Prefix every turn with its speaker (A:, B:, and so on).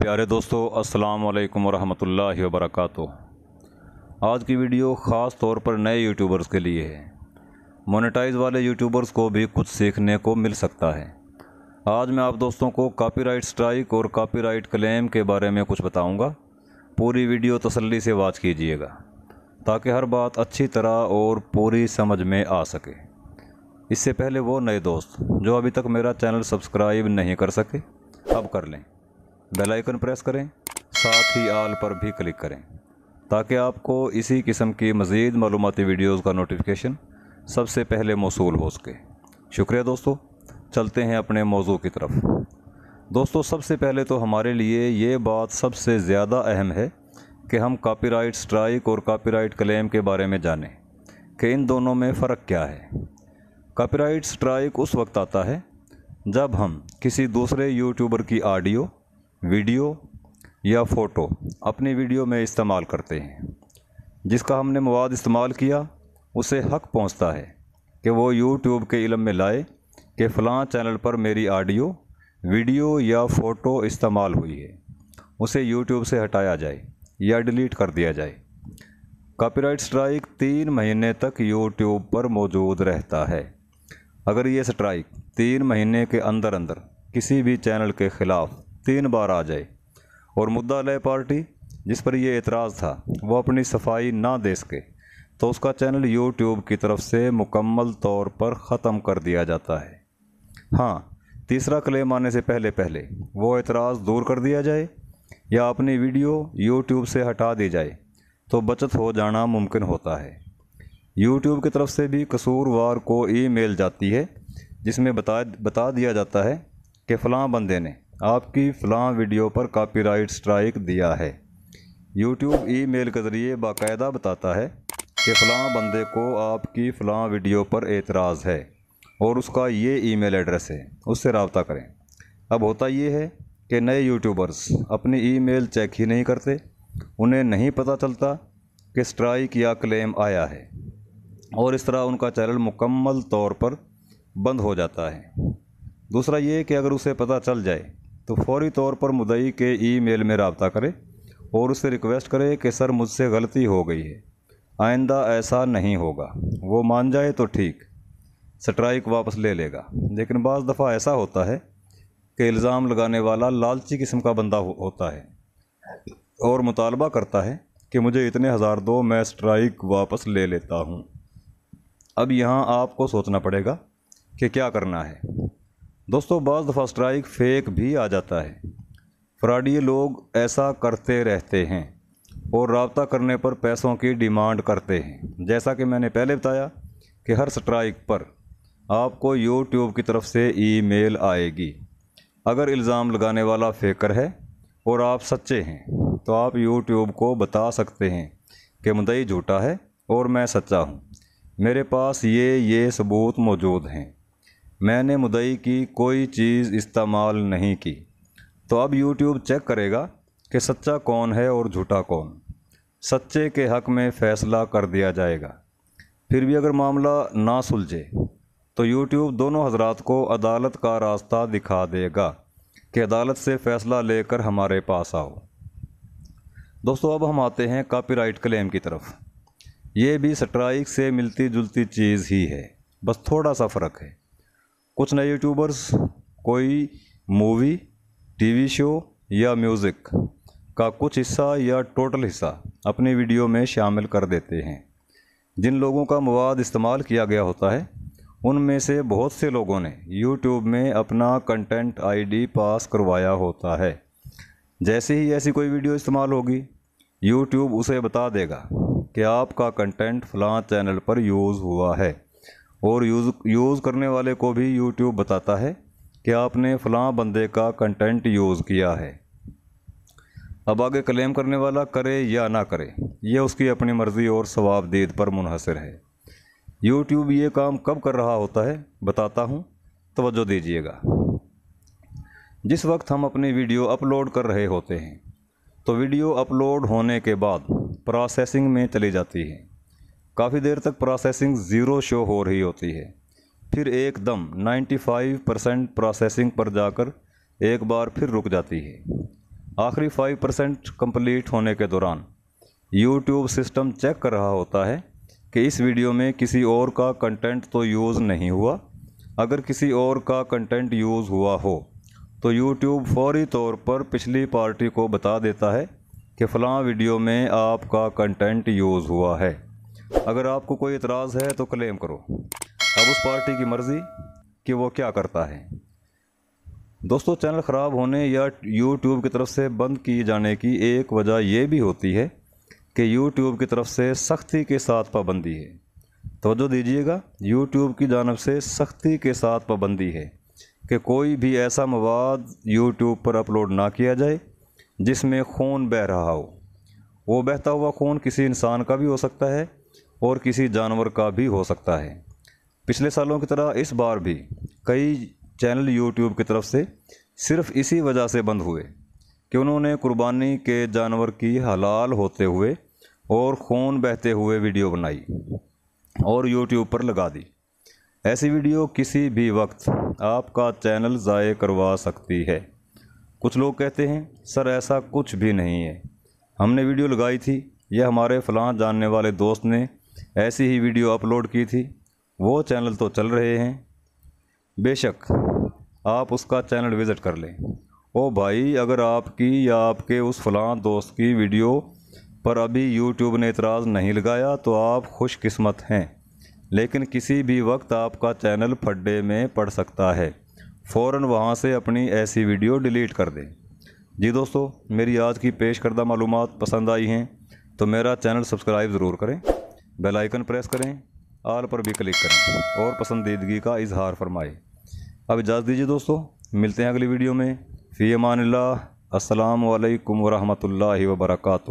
A: प्यारे दोस्तों अस्सलाम वालेकुम रहमतुल्लाहि व बरकातहू आज की वीडियो ख़ास तौर पर नए यूट्यूबर्स के लिए है मोनेटाइज वाले यूट्यूबर्स को भी कुछ सीखने को मिल सकता है आज मैं आप दोस्तों को कॉपीराइट स्ट्राइक और कॉपीराइट क्लेम के बारे में कुछ बताऊंगा पूरी वीडियो तसल्ली से वाच कीजिएगा ताकि हर बात अच्छी तरह और पूरी समझ में आ सके इससे पहले वो नए दोस्त जो अभी तक मेरा चैनल सब्सक्राइब नहीं कर सके अब कर लें बेल आइकन प्रेस करें साथ ही आल पर भी क्लिक करें ताकि आपको इसी किस्म की मज़ीद मालूमती वीडियोज़ का नोटिफिकेशन सबसे पहले मौसू हो सके शुक्रिया दोस्तों चलते हैं अपने मौजू की तरफ दोस्तों सबसे पहले तो हमारे लिए ये बात सबसे ज़्यादा अहम है कि हम कॉपीराइट स्ट्राइक और कॉपीराइट क्लेम के बारे में जानें कि इन दोनों में फ़र्क क्या है कॉपीराइट स्ट्राइक उस वक्त आता है जब हम किसी दूसरे यूट्यूबर की आडियो वीडियो या फ़ोटो अपनी वीडियो में इस्तेमाल करते हैं जिसका हमने मवाद इस्तेमाल किया उसे हक पहुंचता है कि वो यूट्यूब के इलम में लाए कि फ़लाँ चैनल पर मेरी आडियो वीडियो या फ़ोटो इस्तेमाल हुई है उसे यूट्यूब से हटाया जाए या डिलीट कर दिया जाए कॉपीराइट स्ट्राइक तीन महीने तक यूट्यूब पर मौजूद रहता है अगर ये स्ट्राइक तीन महीने के अंदर अंदर किसी भी चैनल के ख़िलाफ़ तीन बार आ जाए और मुद्दा लय पार्टी जिस पर यह एतराज़ था वह अपनी सफाई ना दे सके तो उसका चैनल यूट्यूब की तरफ से मुकम्मल तौर पर ख़त्म कर दिया जाता है हाँ तीसरा क्लेम आने से पहले पहले वो एतराज़ दूर कर दिया जाए या अपनी वीडियो यूट्यूब से हटा दी जाए तो बचत हो जाना मुमकिन होता है यूट्यूब की तरफ से भी कसूरवार को ईमेल जाती है जिसमें बता बता दिया जाता है कि फ़लाँ बंदे ने आपकी फ़लाँ वीडियो पर कॉपीराइट स्ट्राइक दिया है यूट्यूब ईमेल के ज़रिए बाकायदा बताता है कि फ़लाँ बंदे को आपकी फ़लाँ वीडियो पर एतराज़ है और उसका ये ईमेल एड्रेस है उससे रबता करें अब होता ये है कि नए यूट्यूबर्स अपनी ईमेल चेक ही नहीं करते उन्हें नहीं पता चलता कि स्ट्राइक या क्लेम आया है और इस तरह उनका चैनल मुकम्मल तौर पर बंद हो जाता है दूसरा ये कि अगर उसे पता चल जाए तो फौरी तौर पर मुदई के ईमेल में रबता करें और उससे रिक्वेस्ट करें कि सर मुझसे गलती हो गई है आइंदा ऐसा नहीं होगा वो मान जाए तो ठीक स्ट्राइक वापस ले लेगा लेकिन बज़ दफ़ा ऐसा होता है कि इल्ज़ाम लगाने वाला लालची किस्म का बंदा हो, होता है और मुतालबा करता है कि मुझे इतने हज़ार दो मैं स्ट्राइक वापस ले लेता हूँ अब यहाँ आपको सोचना पड़ेगा कि क्या करना है दोस्तों बाज दफ़ा स्ट्राइक फेक भी आ जाता है फ्राडिये लोग ऐसा करते रहते हैं और रबता करने पर पैसों की डिमांड करते हैं जैसा कि मैंने पहले बताया कि हर स्ट्राइक पर आपको यूट्यूब की तरफ से ईमेल आएगी अगर इल्ज़ाम लगाने वाला फेकर है और आप सच्चे हैं तो आप यूट्यूब को बता सकते हैं कि मुदई झूठा है और मैं सच्चा हूँ मेरे पास ये ये सबूत मौजूद हैं मैंने मुदई की कोई चीज़ इस्तेमाल नहीं की तो अब यूट्यूब चेक करेगा कि सच्चा कौन है और झूठा कौन सच्चे के हक़ में फ़ैसला कर दिया जाएगा फिर भी अगर मामला ना सुलझे तो यूट्यूब दोनों हजरात को अदालत का रास्ता दिखा देगा कि अदालत से फ़ैसला लेकर हमारे पास आओ दोस्तों अब हम आते हैं कॉपीराइट क्लेम की तरफ ये भी स्ट्राइक से मिलती जुलती चीज़ ही है बस थोड़ा सा फ़र्क है कुछ नए यूट्यूबर्स कोई मूवी टीवी शो या म्यूज़िक का कुछ हिस्सा या टोटल हिस्सा अपनी वीडियो में शामिल कर देते हैं जिन लोगों का मवाद इस्तेमाल किया गया होता है उनमें से बहुत से लोगों ने YouTube में अपना कंटेंट आईडी पास करवाया होता है जैसे ही ऐसी कोई वीडियो इस्तेमाल होगी YouTube उसे बता देगा कि आपका कंटेंट फ़लाँ चैनल पर यूज़ हुआ है और यूज़ यूज़ करने वाले को भी यूट्यूब बताता है कि आपने फलां बंदे का कंटेंट यूज़ किया है अब आगे क्लेम करने वाला करे या ना करे यह उसकी अपनी मर्ज़ी और सवाबदीद पर मुनहसर है यूट्यूब ये काम कब कर रहा होता है बताता हूँ तोज्जो दीजिएगा जिस वक्त हम अपनी वीडियो अपलोड कर रहे होते हैं तो वीडियो अपलोड होने के बाद प्रोसेसिंग में चली जाती है काफ़ी देर तक प्रोसेसिंग ज़ीरो शो हो रही होती है फिर एकदम 95 परसेंट प्रोसेसिंग पर जाकर एक बार फिर रुक जाती है आखिरी 5 परसेंट कम्प्लीट होने के दौरान यूट्यूब सिस्टम चेक कर रहा होता है कि इस वीडियो में किसी और का कंटेंट तो यूज़ नहीं हुआ अगर किसी और का कंटेंट यूज़ हुआ हो तो यूट्यूब फौरी तौर पर पिछली पार्टी को बता देता है कि फ़लाँ वीडियो में आपका कंटेंट यूज़ हुआ है अगर आपको कोई इतराज़ है तो क्लेम करो अब उस पार्टी की मर्ज़ी कि वो क्या करता है दोस्तों चैनल ख़राब होने या यूट्यूब की तरफ से बंद किए जाने की एक वजह यह भी होती है कि यूट्यूब की तरफ से सख्ती के साथ पाबंदी है तोजो दीजिएगा यूट्यूब की जानब से सख्ती के साथ पाबंदी है कि कोई भी ऐसा मवाद यूट्यूब पर अपलोड ना किया जाए जिसमें खून बह रहा हो वो बहता हुआ खून किसी इंसान का भी हो सकता है और किसी जानवर का भी हो सकता है पिछले सालों की तरह इस बार भी कई चैनल यूट्यूब की तरफ से सिर्फ इसी वजह से बंद हुए कि उन्होंने कुर्बानी के जानवर की हलाल होते हुए और खून बहते हुए वीडियो बनाई और यूट्यूब पर लगा दी ऐसी वीडियो किसी भी वक्त आपका चैनल ज़ाय करवा सकती है कुछ लोग कहते हैं सर ऐसा कुछ भी नहीं है हमने वीडियो लगाई थी यह हमारे फलां जानने वाले दोस्त ने ऐसी ही वीडियो अपलोड की थी वो चैनल तो चल रहे हैं बेशक आप उसका चैनल विज़िट कर लें ओ भाई अगर आपकी या आपके उस फलां दोस्त की वीडियो पर अभी यूट्यूब ने इतराज़ नहीं लगाया तो आप खुशकिस्मत हैं लेकिन किसी भी वक्त आपका चैनल फड्डे में पड़ सकता है फ़ौर वहाँ से अपनी ऐसी वीडियो डिलीट कर दें जी दोस्तों मेरी आज की पेश करदा मालूम पसंद आई हैं तो मेरा चैनल सब्सक्राइब ज़रूर करें बेल आइकन प्रेस करें आल पर भी क्लिक करें और पसंदीदगी का इजहार फरमाएं अब इजाज़त दीजिए दोस्तों मिलते हैं अगली वीडियो में फ़ी अमान अल्लाम वरहमल वर्का